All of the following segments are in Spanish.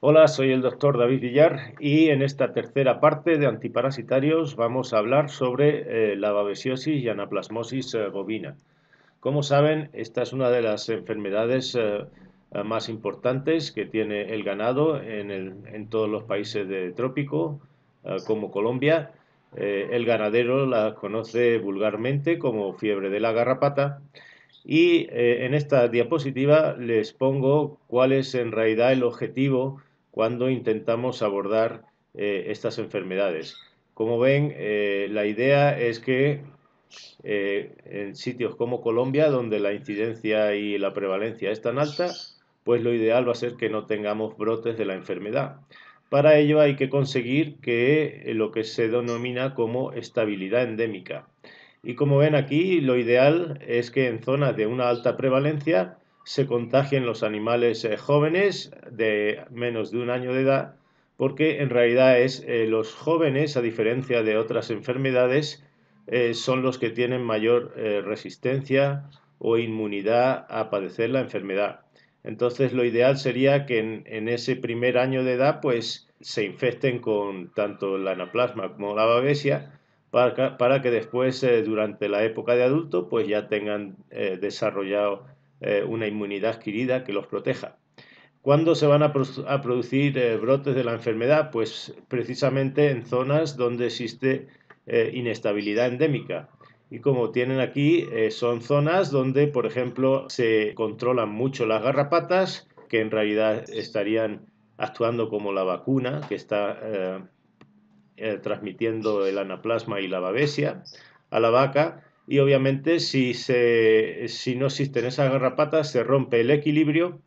Hola, soy el doctor David Villar y en esta tercera parte de antiparasitarios vamos a hablar sobre eh, la babesiosis y anaplasmosis eh, bovina. Como saben, esta es una de las enfermedades eh, más importantes que tiene el ganado en, en todos los países de trópico, como Colombia. el ganadero la conoce vulgarmente como fiebre de la garrapata. Y en esta diapositiva les pongo cuál es en realidad el objetivo cuando intentamos abordar eh, estas enfermedades. Como ven, eh, la idea es que eh, en sitios como Colombia, donde la incidencia y la prevalencia es tan alta, pues lo ideal va a ser que no tengamos brotes de la enfermedad. Para ello hay que conseguir que lo que se denomina como estabilidad endémica. Y como ven aquí, lo ideal es que en zonas de una alta prevalencia se contagien los animales eh, jóvenes de menos de un año de edad, porque en realidad es eh, los jóvenes, a diferencia de otras enfermedades, eh, son los que tienen mayor resistencia o inmunidad a padecer la enfermedad. Entonces lo ideal sería que en, ese primer año de edad pues se infecten con tanto la anaplasma como la babesia para para que después durante la época de adulto pues ya tengan desarrollado eh, una inmunidad adquirida que los proteja. ¿Cuándo se van a, producir eh, brotes de la enfermedad? Pues precisamente en zonas donde existe eh, inestabilidad endémica. Y como tienen aquí, son zonas donde, por ejemplo, se controlan mucho las garrapatas, que en realidad estarían actuando como la vacuna que está transmitiendo el anaplasma y la babesia a la vaca y obviamente si, no existen esas garrapatas se rompe el equilibrio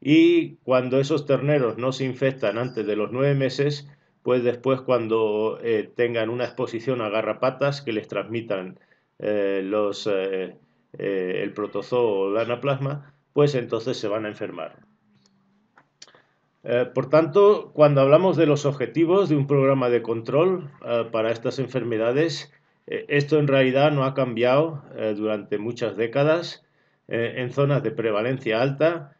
y cuando esos terneros no se infectan antes de los nueve meses, pues después cuando eh, tengan una exposición a garrapatas que les transmitan eh, los, eh, el protozoo o el anaplasma, pues entonces se van a enfermar. por tanto, cuando hablamos de los objetivos de un programa de control para estas enfermedades, eh, esto en realidad no ha cambiado eh, durante muchas décadas eh, en zonas de prevalencia alta,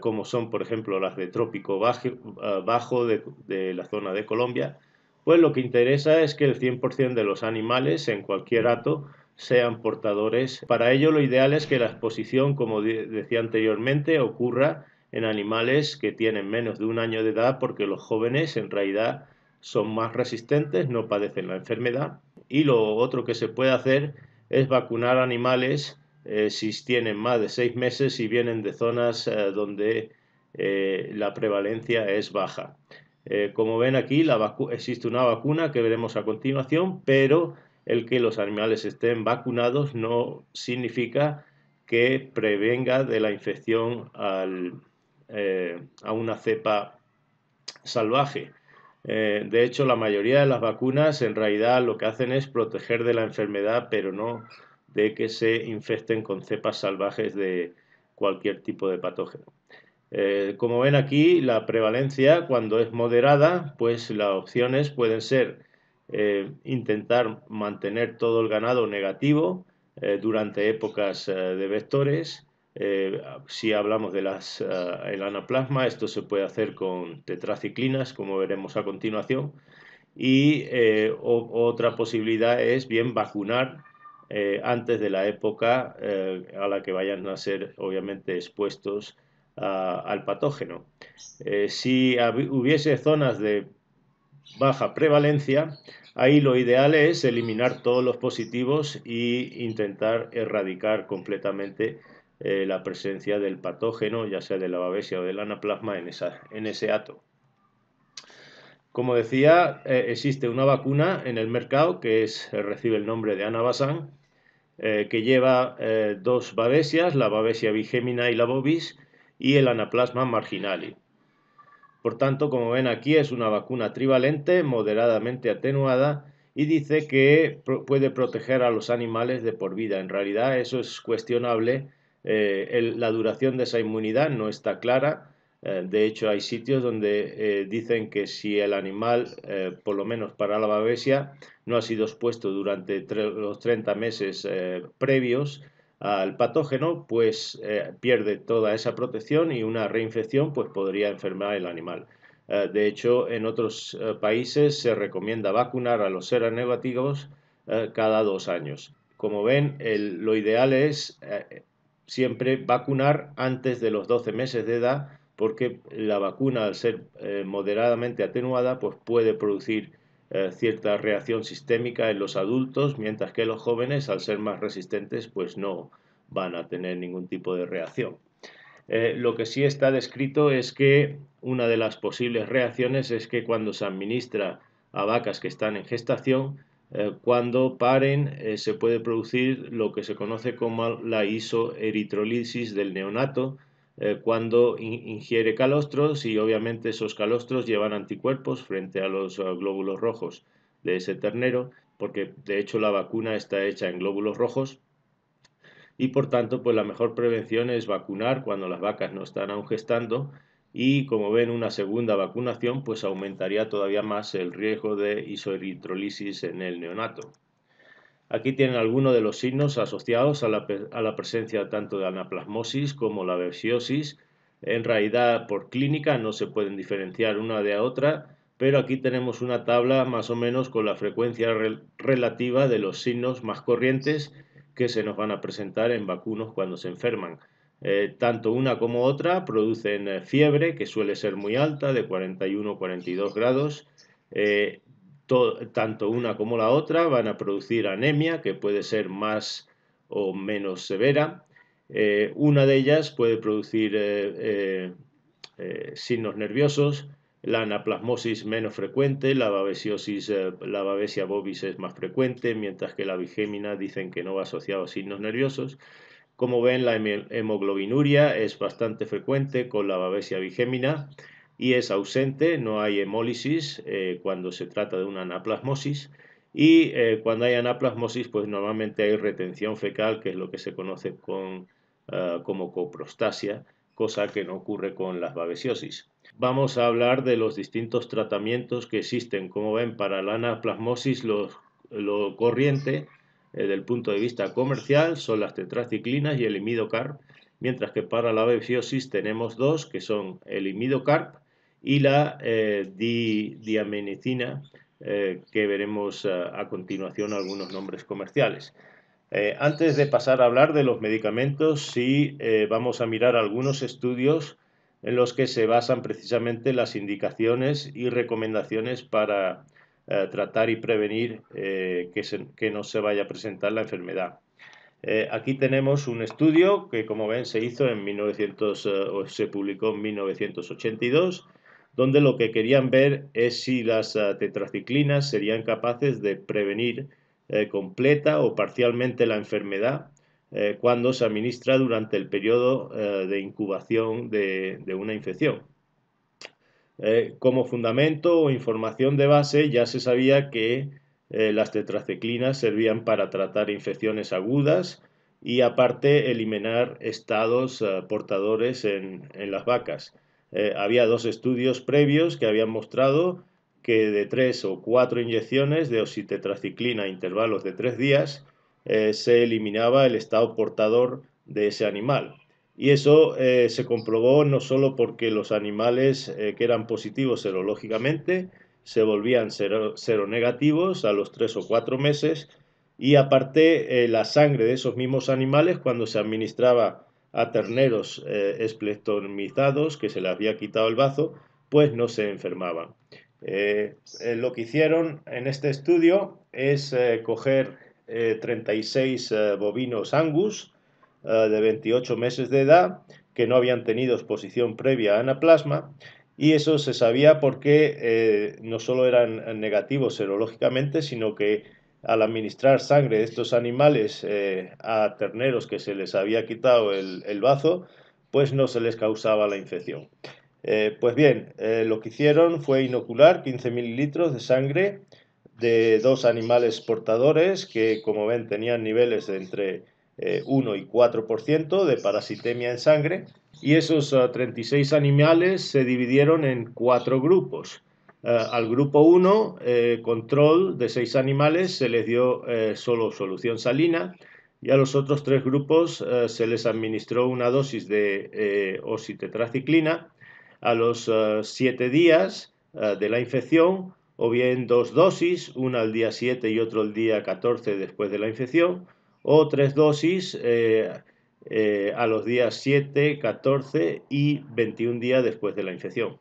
como son por ejemplo las de trópico bajo, de, la zona de Colombia, pues lo que interesa es que el 100% de los animales en cualquier hato sean portadores. Para ello lo ideal es que la exposición, como decía anteriormente, ocurra en animales que tienen menos de un año de edad porque los jóvenes en realidad son más resistentes, no padecen la enfermedad y lo otro que se puede hacer es vacunar animales eh, si tienen más de seis meses y vienen de zonas eh, donde eh, la prevalencia es baja. como ven aquí, existe una vacuna que veremos a continuación, pero el que los animales estén vacunados no significa que prevenga de la infección a una cepa salvaje. Eh, de hecho, la mayoría de las vacunas en realidad lo que hacen es proteger de la enfermedad, pero no de que se infecten con cepas salvajes de cualquier tipo de patógeno. Eh, como ven aquí, la prevalencia cuando es moderada, pues las opciones pueden ser eh, intentar mantener todo el ganado negativo durante épocas de vectores, eh, si hablamos del eh, anaplasma, esto se puede hacer con tetraciclinas, como veremos a continuación. Y eh, otra posibilidad es bien vacunar antes de la época a la que vayan a ser obviamente expuestos al patógeno. si hubiese zonas de baja prevalencia, ahí lo ideal es eliminar todos los positivos e intentar erradicar completamente eh, la presencia del patógeno, ya sea de la babesia o del anaplasma, en, ese hato. Como decía, eh, existe una vacuna en el mercado que eh, recibe el nombre de Anabasan, que lleva dos babesias, la babesia bigemina y la bobis, y el anaplasma marginali. Por tanto, como ven aquí, es una vacuna trivalente, moderadamente atenuada, y dice que puede proteger a los animales de por vida. En realidad, eso es cuestionable eh, la duración de esa inmunidad no está clara. Eh, de hecho, hay sitios donde eh, dicen que si el animal, por lo menos para la babesia, no ha sido expuesto durante los 30 meses previos al patógeno, pues pierde toda esa protección y una reinfección pues podría enfermar el animal. de hecho, en otros países se recomienda vacunar a los seres negativos cada dos años. Como ven, lo ideal es siempre vacunar antes de los 12 meses de edad porque la vacuna al ser eh, moderadamente atenuada pues puede producir eh, cierta reacción sistémica en los adultos mientras que los jóvenes al ser más resistentes pues no van a tener ningún tipo de reacción. Eh, lo que sí está descrito es que una de las posibles reacciones es que cuando se administra a vacas que están en gestación eh, cuando paren eh, se puede producir lo que se conoce como la isoeritrolisis del neonato, eh, cuando ingiere calostros y obviamente esos calostros llevan anticuerpos frente a los glóbulos rojos de ese ternero, porque de hecho la vacuna está hecha en glóbulos rojos y por tanto pues la mejor prevención es vacunar cuando las vacas no están aún gestando y como ven una segunda vacunación pues aumentaría todavía más el riesgo de isoeritrolisis en el neonato. Aquí tienen algunos de los signos asociados a la, presencia tanto de anaplasmosis como la besiosis. En realidad por clínica no se pueden diferenciar una de otra, pero aquí tenemos una tabla más o menos con la frecuencia relativa de los signos más corrientes que se nos van a presentar en vacunos cuando se enferman. Eh, tanto una como otra producen eh, fiebre, que suele ser muy alta, de 41 42 grados. Eh, tanto una como la otra van a producir anemia, que puede ser más o menos severa. una de ellas puede producir signos nerviosos, la anaplasmosis menos frecuente, la babesiosis, la babesia bovis es más frecuente, mientras que la vigémina dicen que no va asociado a signos nerviosos. Como ven, la hemoglobinuria es bastante frecuente con la babesia vigémina y es ausente, no hay hemólisis eh, cuando se trata de una anaplasmosis. Y eh, cuando hay anaplasmosis, pues normalmente hay retención fecal, que es lo que se conoce eh, como coprostasia, cosa que no ocurre con las babesiosis. Vamos a hablar de los distintos tratamientos que existen. Como ven, para la anaplasmosis lo corriente eh, desde el punto de vista comercial son las tetraciclinas y el imidocarp, mientras que para la befiosis tenemos dos, que son el imidocarp y la eh, eh que veremos eh, a continuación algunos nombres comerciales. antes de pasar a hablar de los medicamentos, sí vamos a mirar algunos estudios en los que se basan precisamente las indicaciones y recomendaciones para eh, tratar y prevenir eh, que, no se vaya a presentar la enfermedad. Eh, aquí tenemos un estudio que, como ven, se hizo en 1900, o se publicó en 1982, donde lo que querían ver es si las tetraciclinas serían capaces de prevenir completa o parcialmente la enfermedad cuando se administra durante el periodo de incubación de una infección. Eh, como fundamento o información de base ya se sabía que eh, las tetraciclinas servían para tratar infecciones agudas y aparte eliminar estados eh, portadores en, en, las vacas. había dos estudios previos que habían mostrado que de tres o cuatro inyecciones de oxitetraciclina a intervalos de tres días se eliminaba el estado portador de ese animal. Y eso eh, se comprobó no solo porque los animales eh, que eran positivos serológicamente se volvían seronegativos a los tres o cuatro meses, y aparte eh, la sangre de esos mismos animales cuando se administraba a terneros esplectomizados que se les había quitado el bazo, pues no se enfermaban. lo que hicieron en este estudio es coger 36 bovinos angus, eh, de 28 meses de edad que no habían tenido exposición previa a anaplasma y eso se sabía porque eh, no solo eran negativos serológicamente, sino que al administrar sangre de estos animales eh, a terneros que se les había quitado el, el, bazo, pues no se les causaba la infección. pues bien, lo que hicieron fue inocular 15 mililitros de sangre de dos animales portadores que, como ven, tenían niveles de entre 1 eh, y 4% de parasitemia en sangre y esos 36 ah, animales se dividieron en cuatro grupos. Ah, al grupo 1, eh, control de 6 animales, se les dio eh, solo solución salina y a los otros tres grupos eh, se les administró una dosis de oxitetraciclina a los 7 ah, días de la infección o bien dos dosis, una al día 7 y otro al día 14 después de la infección o tres dosis eh, eh, a los días 7, 14 y 21 días después de la infección.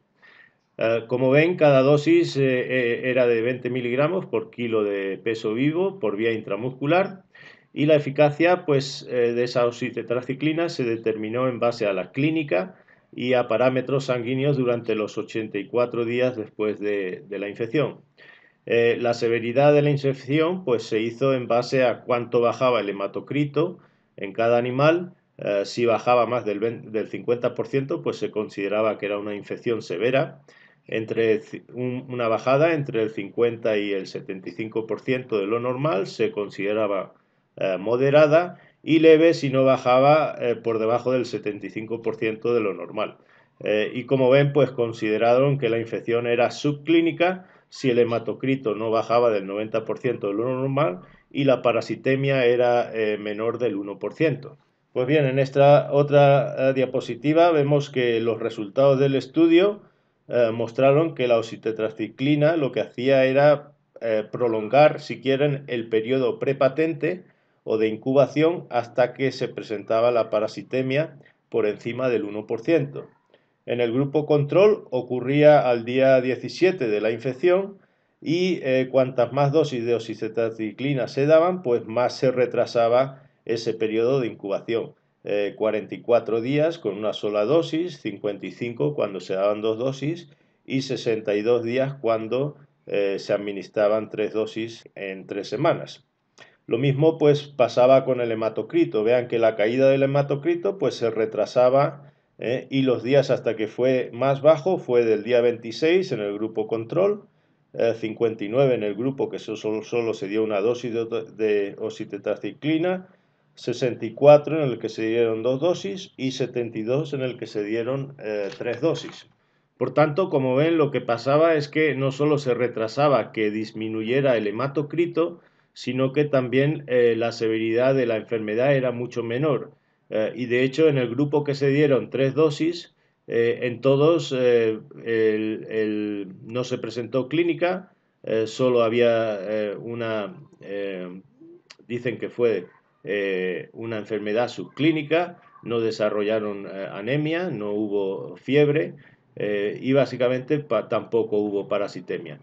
Eh, como ven, cada dosis era de 20 miligramos por kilo de peso vivo por vía intramuscular y la eficacia pues, de esa oxitetraciclina se determinó en base a la clínica y a parámetros sanguíneos durante los 84 días después de la infección. Eh, la severidad de la infección pues, se hizo en base a cuánto bajaba el hematocrito en cada animal. Eh, si bajaba más del, 50%, pues se consideraba que era una infección severa. Entre una bajada entre el 50 y el 75% de lo normal se consideraba eh, moderada y leve si no bajaba por debajo del 75% de lo normal. y como ven, pues consideraron que la infección era subclínica, si el hematocrito no bajaba del 90% de lo normal y la parasitemia era eh, menor del 1%. Pues bien, en esta otra eh, diapositiva vemos que los resultados del estudio eh, mostraron que la oxitetraciclina lo que hacía era prolongar, si quieren, el periodo prepatente o de incubación hasta que se presentaba la parasitemia por encima del 1%. En el grupo control ocurría al día 17 de la infección y eh, cuantas más dosis de oxicetaciclina se daban, pues más se retrasaba ese periodo de incubación. 44 eh, días con una sola dosis, 55 cuando se daban dos dosis y 62 días cuando eh, se administraban tres dosis en tres semanas. Lo mismo pues pasaba con el hematocrito. Vean que la caída del hematocrito pues se retrasaba ¿eh? y los días hasta que fue más bajo fue del día 26 en el grupo control, 59 eh, en el grupo que solo, se dio una dosis de, de oxitetraciclina, 64 en el que se dieron dos dosis y 72 en el que se dieron eh, tres dosis. Por tanto, como ven, lo que pasaba es que no solo se retrasaba que disminuyera el hematocrito, sino que también la severidad de la enfermedad era mucho menor. Eh, y de hecho, en el grupo que se dieron tres dosis, eh, en todos eh, no se presentó clínica, solo había una, dicen que fue una enfermedad subclínica, no desarrollaron anemia, no hubo fiebre y básicamente tampoco hubo parasitemia.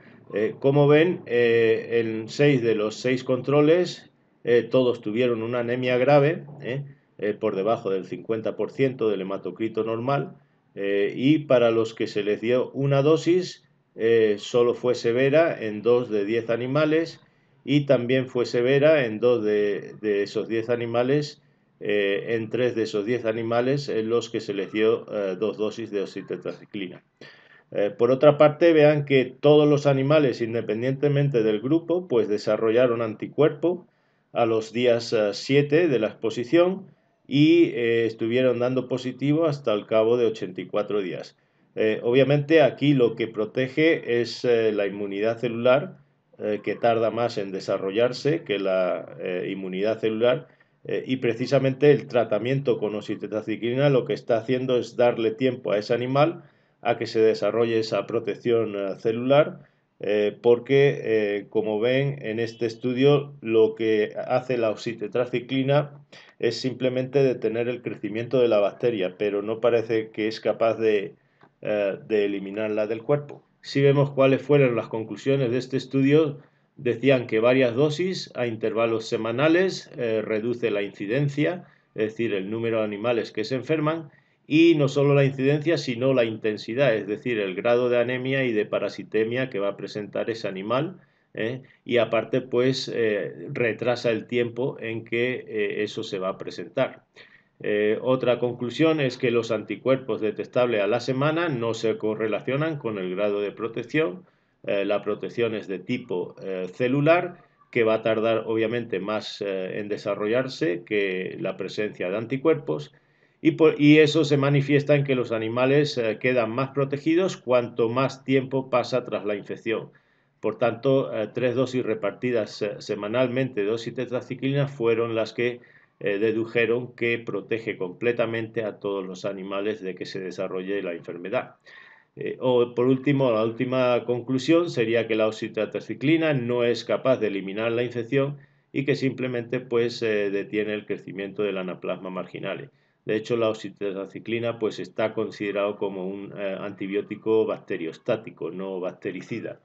como ven, en seis de los seis controles todos tuvieron una anemia grave, por debajo del 50% del hematocrito normal eh, y para los que se les dio una dosis eh, solo fue severa en 2 de 10 animales y también fue severa en 2 de, esos 10 animales, eh, en 3 de esos 10 animales en los que se les dio dos dosis de oxitetraciclina. por otra parte, vean que todos los animales, independientemente del grupo, pues desarrollaron anticuerpo a los días 7 de la exposición, y eh, estuvieron dando positivo hasta el cabo de 84 días. Eh, obviamente aquí lo que protege es eh, la inmunidad celular, que tarda más en desarrollarse que la inmunidad celular, y precisamente el tratamiento con oxitetaciclina lo que está haciendo es darle tiempo a ese animal a que se desarrolle esa protección celular eh, porque eh, como ven en este estudio lo que hace la oxitetraciclina es simplemente detener el crecimiento de la bacteria, pero no parece que es capaz de eh, eliminarla del cuerpo. Si vemos cuáles fueron las conclusiones de este estudio, decían que varias dosis a intervalos semanales reduce la incidencia, es decir, el número de animales que se enferman, y no solo la incidencia, sino la intensidad, es decir, el grado de anemia y de parasitemia que va a presentar ese animal. ¿eh? Y aparte, pues, eh, retrasa el tiempo en que eh, eso se va a presentar. otra conclusión es que los anticuerpos detectables a la semana no se correlacionan con el grado de protección. la protección es de tipo celular, que va a tardar obviamente más en desarrollarse que la presencia de anticuerpos y, eso se manifiesta en que los animales eh, quedan más protegidos cuanto más tiempo pasa tras la infección. Por tanto, eh, tres dosis repartidas eh, semanalmente de oxitetraciclina fueron las que dedujeron que protege completamente a todos los animales de que se desarrolle la enfermedad. por último, la última conclusión sería que la oxitetraciclina no es capaz de eliminar la infección y que simplemente pues, detiene el crecimiento del anaplasma marginal. De hecho, la oxitraciclina pues, está considerado como un eh, antibiótico bacteriostático, no bactericida.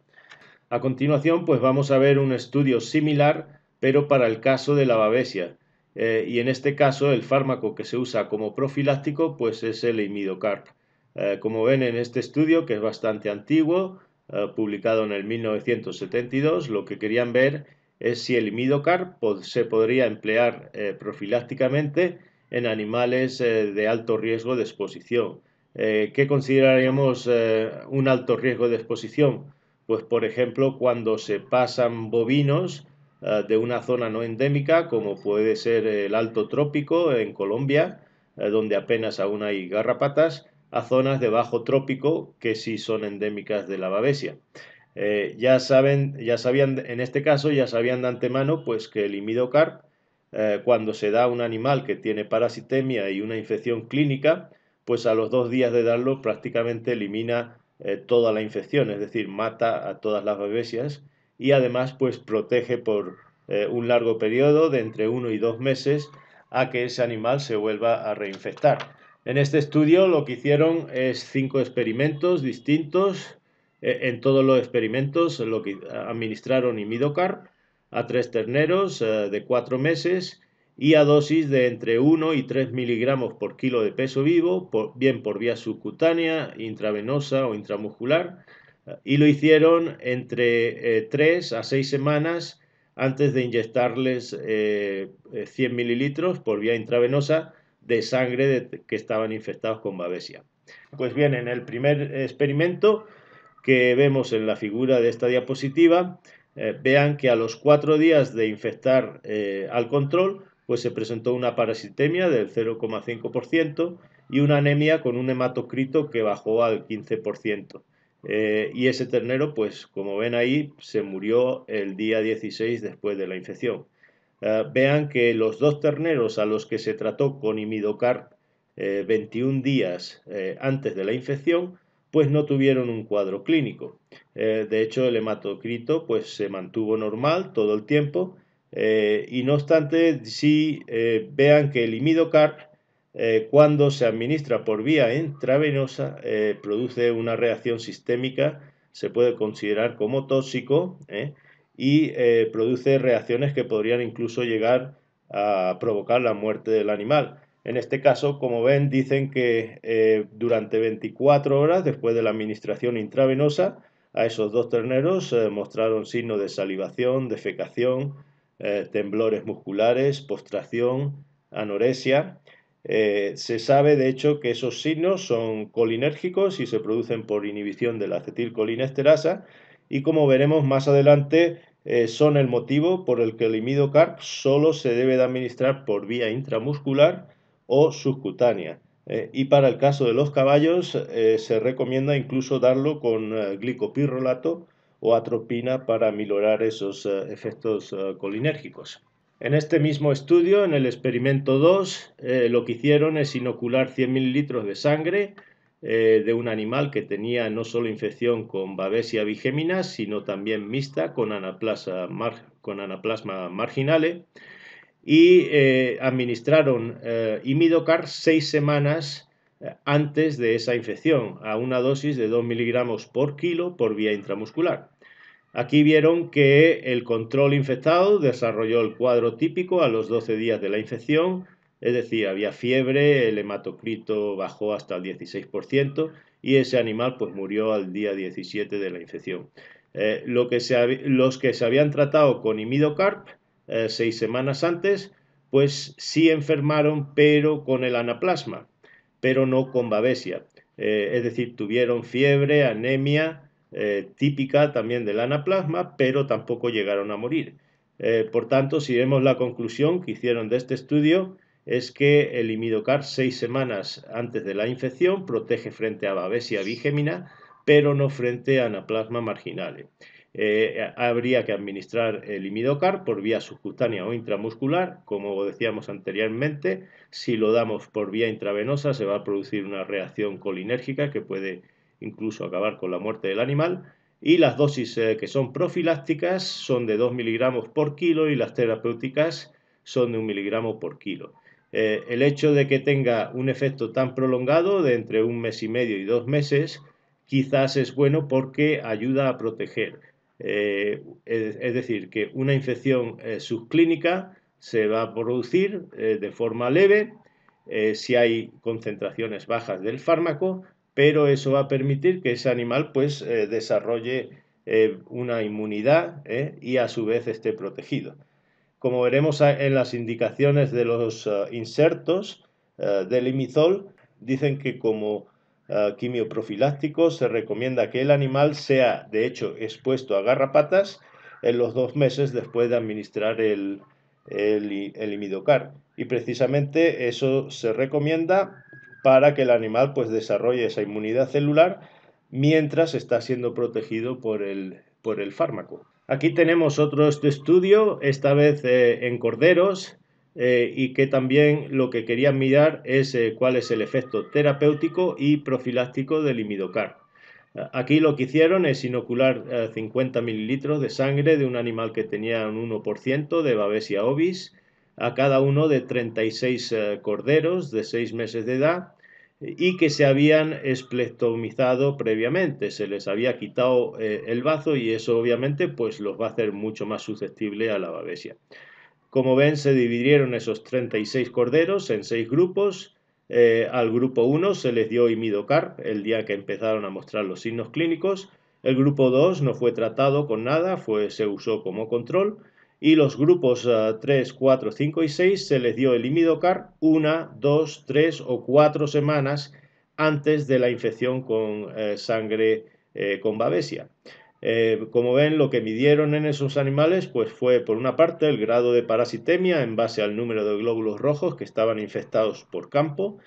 A continuación, pues vamos a ver un estudio similar, pero para el caso de la babesia. Eh, y en este caso, el fármaco que se usa como profiláctico pues, es el imidocarp. Eh, como ven en este estudio, que es bastante antiguo, publicado en el 1972, lo que querían ver es si el imidocarp se podría emplear profilácticamente en animales eh, de alto riesgo de exposición. Eh, ¿Qué consideraríamos eh, un alto riesgo de exposición? Pues por ejemplo cuando se pasan bovinos de una zona no endémica como puede ser el Alto Trópico en Colombia, donde apenas aún hay garrapatas, a zonas de bajo trópico que sí son endémicas de la babesia. ya saben, ya sabían, en este caso ya sabían de antemano pues que el imidocarp eh, cuando se da un animal que tiene parasitemia y una infección clínica, pues a los dos días de darlo prácticamente elimina eh, toda la infección, es decir, mata a todas las babesias y además pues protege por eh, un largo periodo de entre uno y dos meses a que ese animal se vuelva a reinfectar. En este estudio lo que hicieron es cinco experimentos distintos. en todos los experimentos lo que administraron imidocarp a tres terneros eh, de cuatro meses y a dosis de entre 1 y 3 miligramos por kilo de peso vivo, bien por vía subcutánea, intravenosa o intramuscular, eh, y lo hicieron entre 3 eh, a 6 semanas antes de inyectarles 100 mililitros por vía intravenosa de sangre que estaban infectados con babesia. Pues bien, en el primer experimento que vemos en la figura de esta diapositiva, eh, vean que a los cuatro días de infectar eh, al control, pues se presentó una parasitemia del 0,5% y una anemia con un hematocrito que bajó al 15%. Eh, y ese ternero, pues como ven ahí, se murió el día 16 después de la infección. vean que los dos terneros a los que se trató con IMIDOCAR 21 días antes de la infección, pues no tuvieron un cuadro clínico. Eh, de hecho, el hematocrito pues, se mantuvo normal todo el tiempo eh, y no obstante, si eh, vean que el imidocar cuando se administra por vía intravenosa, produce una reacción sistémica, se puede considerar como tóxico y produce reacciones que podrían incluso llegar a provocar la muerte del animal. En este caso, como ven, dicen que eh, durante 24 horas después de la administración intravenosa, a esos dos terneros eh, mostraron signos de salivación, defecación, eh, temblores musculares, postración, anoresia. se sabe, de hecho, que esos signos son colinérgicos y se producen por inhibición de la acetilcolinesterasa y, como veremos más adelante, son el motivo por el que el imidocarp solo se debe administrar por vía intramuscular o subcutánea. Eh, y para el caso de los caballos eh, se recomienda incluso darlo con eh, glicopirrolato o atropina para mejorar esos efectos colinérgicos. En este mismo estudio, en el experimento 2, lo que hicieron es inocular 100 mililitros de sangre de un animal que tenía no solo infección con Babesia bigemina, sino también mixta con anaplasma, con anaplasma marginale y eh, administraron eh, Imidocarp seis semanas eh, antes de esa infección, a una dosis de 2 miligramos por kilo por vía intramuscular. Aquí vieron que el control infectado desarrolló el cuadro típico a los 12 días de la infección, es decir, había fiebre, el hematocrito bajó hasta el 16% y ese animal pues murió al día 17 de la infección. lo que los que se habían tratado con imidocarp eh, seis semanas antes, pues sí enfermaron, pero con el anaplasma, pero no con babesia. Eh, es decir, tuvieron fiebre, anemia eh, típica también del anaplasma, pero tampoco llegaron a morir. por tanto, si vemos la conclusión que hicieron de este estudio, es que el imidocar seis semanas antes de la infección protege frente a babesia bigemina, pero no frente a anaplasma marginal. Eh, eh, habría que administrar el imidocar por vía subcutánea o intramuscular. Como decíamos anteriormente, si lo damos por vía intravenosa se va a producir una reacción colinérgica que puede incluso acabar con la muerte del animal. Y las dosis eh, que son profilácticas son de 2 miligramos por kilo y las terapéuticas son de 1 miligramo por kilo. el hecho de que tenga un efecto tan prolongado de entre un mes y medio y dos meses quizás es bueno porque ayuda a proteger eh, es, decir, que una infección eh, subclínica se va a producir eh, de forma leve si hay concentraciones bajas del fármaco, pero eso va a permitir que ese animal pues, desarrolle una inmunidad y a su vez esté protegido. Como veremos en las indicaciones de los insertos del imizol, dicen que como quimio ah, quimioprofiláctico, se recomienda que el animal sea, de hecho, expuesto a garrapatas en los dos meses después de administrar el, imidocar. Y precisamente eso se recomienda para que el animal pues, desarrolle esa inmunidad celular mientras está siendo protegido por el, por el fármaco. Aquí tenemos otro este estudio, esta vez eh, en corderos, eh, y que también lo que querían mirar es eh, cuál es el efecto terapéutico y profiláctico del imidocar. Aquí lo que hicieron es inocular 50 eh, mililitros de sangre de un animal que tenía un 1% de Babesia ovis a cada uno de 36 corderos de 6 meses de edad y que se habían esplectomizado previamente, se les había quitado el bazo y eso obviamente pues los va a hacer mucho más susceptibles a la babesia. Como ven, se dividieron esos 36 corderos en seis grupos. Eh, al grupo 1 se les dio imidocar el día que empezaron a mostrar los signos clínicos. El grupo 2 no fue tratado con nada, fue, se usó como control. Y los grupos 3, 4, 5 y 6 se les dio el imidocar una, dos, tres o cuatro semanas antes de la infección con eh, sangre eh, con babesia. Eh, como ven, lo que midieron en esos animales pues fue, por una parte, el grado de parasitemia en base al número de glóbulos rojos que estaban infectados por campo,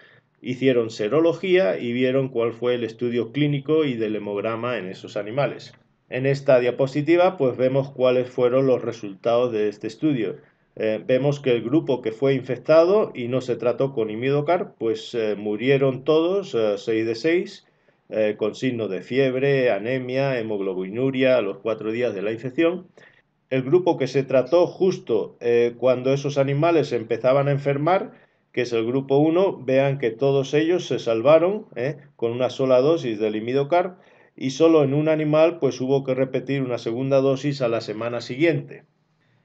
hicieron serología y vieron cuál fue el estudio clínico y del hemograma en esos animales. En esta diapositiva pues vemos cuáles fueron los resultados de este estudio. Eh, vemos que el grupo que fue infectado y no se trató con imidocar, pues eh, murieron todos, 6 de 6, eh, con signos de fiebre, anemia, hemoglobinuria a los cuatro días de la infección. El grupo que se trató justo eh, cuando esos animales empezaban a enfermar, que es el grupo 1, vean que todos ellos se salvaron eh, con una sola dosis de imidocarp y solo en un animal pues hubo que repetir una segunda dosis a la semana siguiente.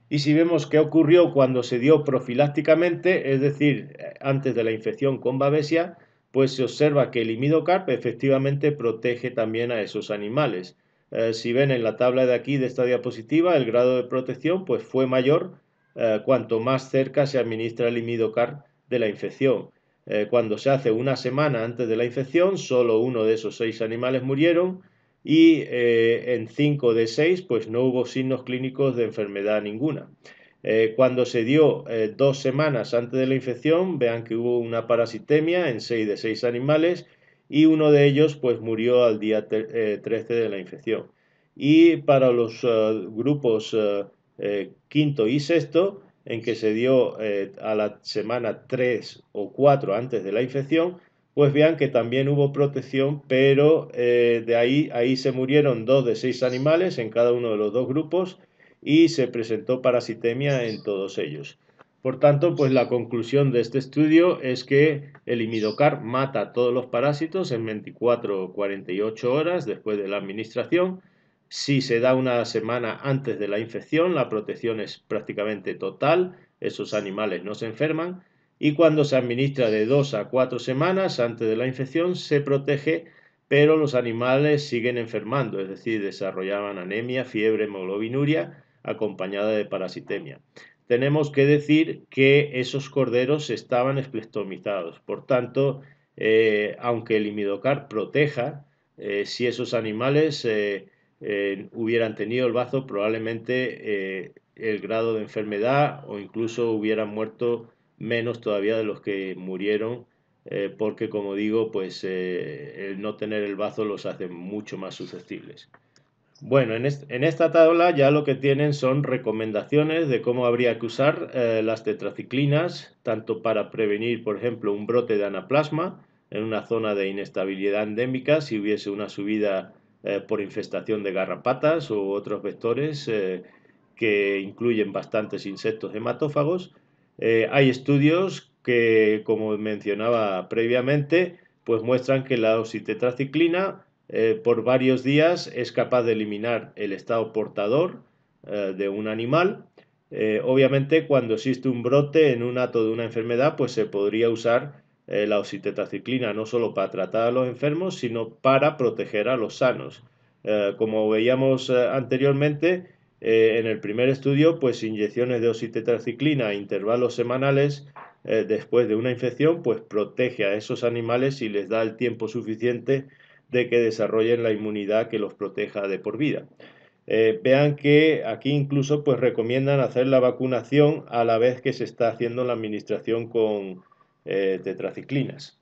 Y si vemos qué ocurrió cuando se dio profilácticamente, es decir, antes de la infección con babesia, pues se observa que el imidocarp efectivamente protege también a esos animales. Eh, si ven en la tabla de aquí de esta diapositiva, el grado de protección pues, fue mayor eh, cuanto más cerca se administra el imidocarp de la infección. Eh, cuando se hace una semana antes de la infección, solo uno de esos seis animales murieron y en cinco de seis pues, no hubo signos clínicos de enfermedad ninguna. Eh, cuando se dio eh, dos semanas antes de la infección, vean que hubo una parasitemia en seis de seis animales y uno de ellos pues murió al día 13 eh, de la infección. Y para los grupos quinto y sexto, en que se dio a la semana 3 o 4 antes de la infección, pues vean que también hubo protección, pero de ahí, ahí se murieron dos de seis animales en cada uno de los dos grupos y se presentó parasitemia en todos ellos. Por tanto, pues la conclusión de este estudio es que el imidocar mata a todos los parásitos en 24 o 48 horas después de la administración. Si se da una semana antes de la infección, la protección es prácticamente total, esos animales no se enferman. Y cuando se administra de 2 a 4 semanas antes de la infección, se protege, pero los animales siguen enfermando, es decir, desarrollaban anemia, fiebre, hemoglobinuria acompañada de parasitemia. Tenemos que decir que esos corderos estaban esplectomizados, por tanto, eh, aunque el imidocar proteja, eh, si esos animales eh, hubieran tenido el bazo, probablemente el grado de enfermedad o incluso hubieran muerto menos todavía de los que murieron porque como digo, pues el no tener el bazo los hace mucho más susceptibles. Bueno, en, esta tabla ya lo que tienen son recomendaciones de cómo habría que usar eh, las tetraciclinas, tanto para prevenir, por ejemplo, un brote de anaplasma en una zona de inestabilidad endémica, si hubiese una subida eh, por infestación de garrapatas u otros vectores eh, que incluyen bastantes insectos hematófagos. hay estudios que, como mencionaba previamente, pues muestran que la oxitetraciclina eh, por varios días es capaz de eliminar el estado portador eh, de un animal. Eh, obviamente, cuando existe un brote en un ato de una enfermedad, pues se podría usar la oxitetraciclina no solo para tratar a los enfermos, sino para proteger a los sanos. como veíamos anteriormente, en el primer estudio, pues inyecciones de oxitetraciclina a intervalos semanales después de una infección, pues protege a esos animales y les da el tiempo suficiente de que desarrollen la inmunidad que los proteja de por vida. Eh, vean que aquí incluso pues recomiendan hacer la vacunación a la vez que se está haciendo la administración con eh, tetraciclinas.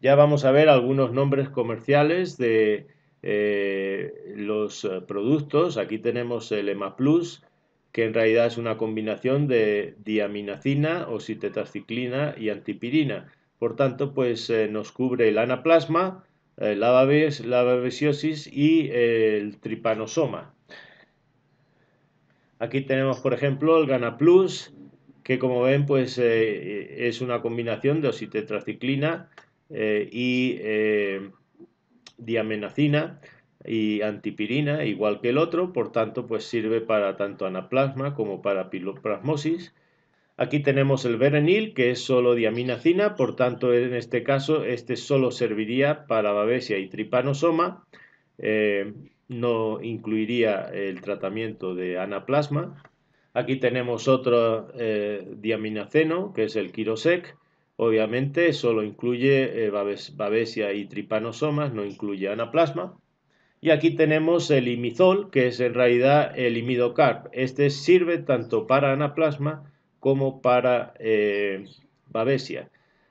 Ya vamos a ver algunos nombres comerciales de eh, los productos. Aquí tenemos el e plus que en realidad es una combinación de diaminacina, o oxitetraciclina y antipirina. Por tanto, pues eh, nos cubre el anaplasma, la babesiosis y eh, el tripanosoma. Aquí tenemos, por ejemplo, el Plus, que como ven, pues eh, es una combinación de oxitetraciclina y diamenacina y antipirina, igual que el otro, por tanto, pues sirve para tanto anaplasma como para piloplasmosis Aquí tenemos el berenil, que es solo diaminacina, por tanto, en este caso, este solo serviría para babesia y tripanosoma. Eh, no incluiría el tratamiento de anaplasma. Aquí tenemos otro eh, diaminaceno, que es el Quirosec. Obviamente solo incluye eh, babesia y tripanosomas, no incluye anaplasma. Y aquí tenemos el imizol, que es en realidad el imidocarp. Este sirve tanto para anaplasma como para eh, Babesia.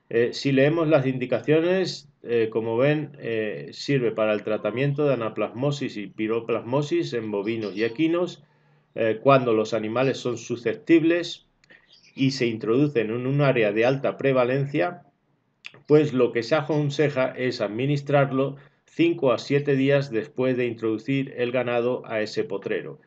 Eh, si leemos las indicaciones, eh, como ven, sirve para el tratamiento de anaplasmosis y piroplasmosis en bovinos y equinos, cuando los animales son susceptibles y se introducen en un área de alta prevalencia, pues lo que se aconseja es administrarlo 5 a 7 días después de introducir el ganado a ese potrero.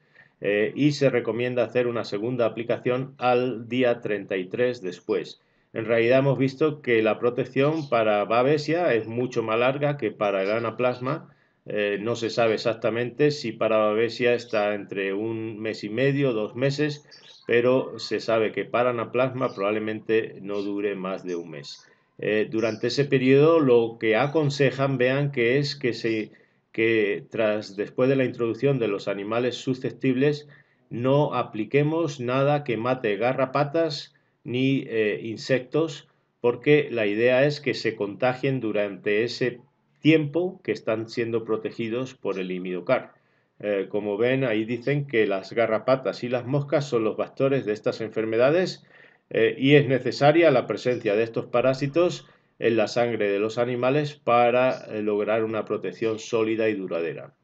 Eh, y se recomienda hacer una segunda aplicación al día 33 después. En realidad hemos visto que la protección para Babesia es mucho más larga que para el anaplasma. Eh, no se sabe exactamente si para Babesia está entre un mes y medio, dos meses, pero se sabe que para anaplasma probablemente no dure más de un mes. Eh, durante ese periodo lo que aconsejan, vean que es que se que tras después de la introducción de los animales susceptibles no apliquemos nada que mate garrapatas ni eh, insectos porque la idea es que se contagien durante ese tiempo que están siendo protegidos por el imidocar. Eh, como ven, ahí dicen que las garrapatas y las moscas son los factores de estas enfermedades eh, y es necesaria la presencia de estos parásitos en la sangre de los animales para eh, lograr una protección sólida y duradera.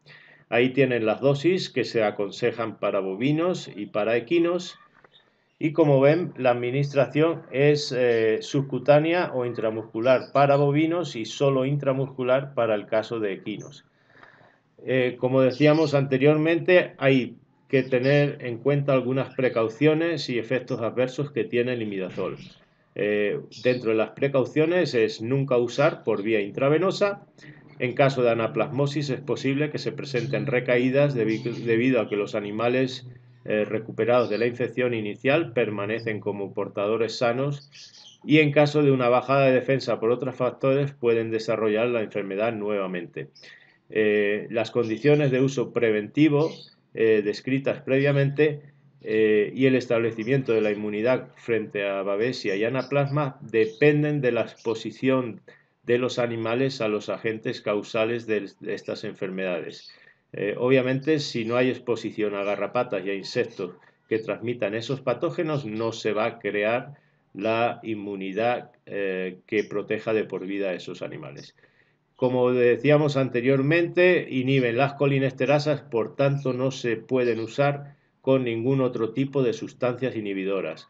Ahí tienen las dosis que se aconsejan para bovinos y para equinos. Y como ven, la administración es eh, subcutánea o intramuscular para bovinos y solo intramuscular para el caso de equinos. Eh, como decíamos anteriormente, hay que tener en cuenta algunas precauciones y efectos adversos que tiene el imidazol. Eh, dentro de las precauciones es nunca usar por vía intravenosa. En caso de anaplasmosis es posible que se presenten recaídas debido a que los animales eh, recuperados de la infección inicial permanecen como portadores sanos y en caso de una bajada de defensa por otros factores pueden desarrollar la enfermedad nuevamente. Eh, las condiciones de uso preventivo descritas previamente eh, y el establecimiento de la inmunidad frente a babesia y anaplasma dependen de la exposición de los animales a los agentes causales de estas enfermedades. Eh, obviamente, si no hay exposición a garrapatas y a insectos que transmitan esos patógenos, no se va a crear la inmunidad eh, que proteja de por vida a esos animales. Como decíamos anteriormente, inhiben las colinesterasas, por tanto no se pueden usar con ningún otro tipo de sustancias inhibidoras.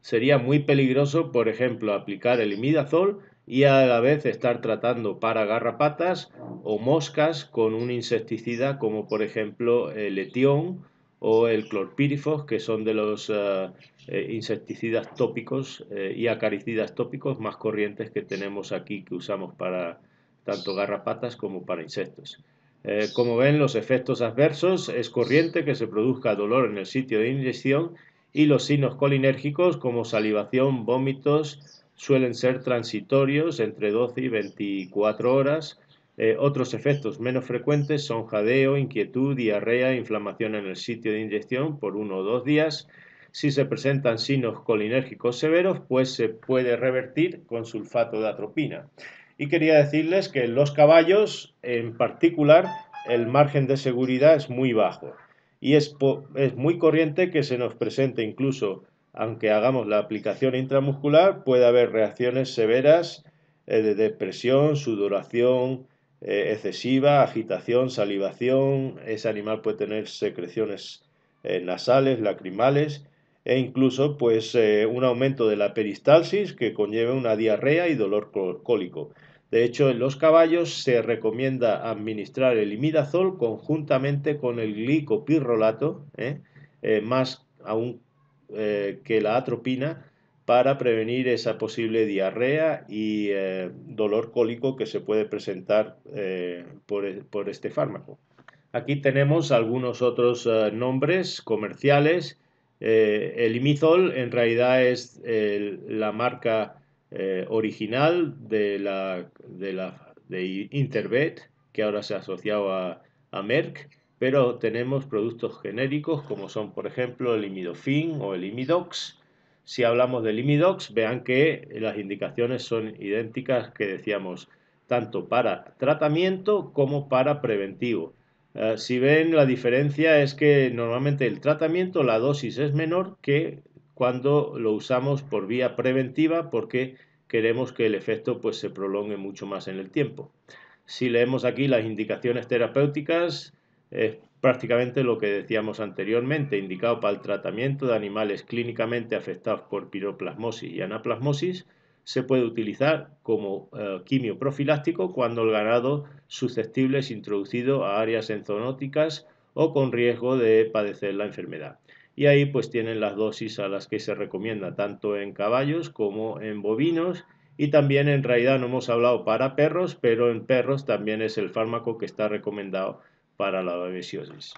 Sería muy peligroso, por ejemplo, aplicar el imidazol y a la vez estar tratando para garrapatas o moscas con un insecticida como por ejemplo el etión o el clorpirifos, que son de los eh, eh, insecticidas tópicos eh, y acaricidas tópicos más corrientes que tenemos aquí que usamos para tanto garrapatas como para insectos. Eh, como ven, los efectos adversos es corriente que se produzca dolor en el sitio de inyección y los signos colinérgicos como salivación, vómitos, suelen ser transitorios entre 12 y 24 horas. Eh, otros efectos menos frecuentes son jadeo, inquietud, diarrea, inflamación en el sitio de inyección por uno o dos días. Si se presentan signos colinérgicos severos, pues se puede revertir con sulfato de atropina. Y quería decirles que en los caballos, en particular, el margen de seguridad es muy bajo. Y es, muy corriente que se nos presente incluso, aunque hagamos la aplicación intramuscular, puede haber reacciones severas eh, de depresión, sudoración, eh, excesiva, agitación, salivación, ese animal puede tener secreciones eh, nasales, lacrimales e incluso pues un aumento de la peristalsis que conlleve una diarrea y dolor cólico. De hecho, en los caballos se recomienda administrar el imidazol conjuntamente con el glicopirrolato, ¿eh? Eh, más aún eh, que la atropina, para prevenir esa posible diarrea y dolor cólico que se puede presentar por, e, por, este fármaco. Aquí tenemos algunos otros nombres comerciales. el imizol en realidad es la marca eh, original de la, de la de Intervet, que ahora se ha asociado a, Merck, pero tenemos productos genéricos como son, por ejemplo, el imidofin o el imidox. Si hablamos del imidox, vean que las indicaciones son idénticas que decíamos tanto para tratamiento como para preventivo. Eh, si ven, la diferencia es que normalmente el tratamiento, la dosis es menor que cuando lo usamos por vía preventiva porque queremos que el efecto pues, se prolongue mucho más en el tiempo. Si leemos aquí las indicaciones terapéuticas, es prácticamente lo que decíamos anteriormente, indicado para el tratamiento de animales clínicamente afectados por piroplasmosis y anaplasmosis, se puede utilizar como eh, quimio profiláctico cuando el ganado susceptible es introducido a áreas enzonóticas o con riesgo de padecer la enfermedad y ahí pues tienen las dosis a las que se recomienda tanto en caballos como en bovinos y también en realidad no hemos hablado para perros, pero en perros también es el fármaco que está recomendado para la babesiosis.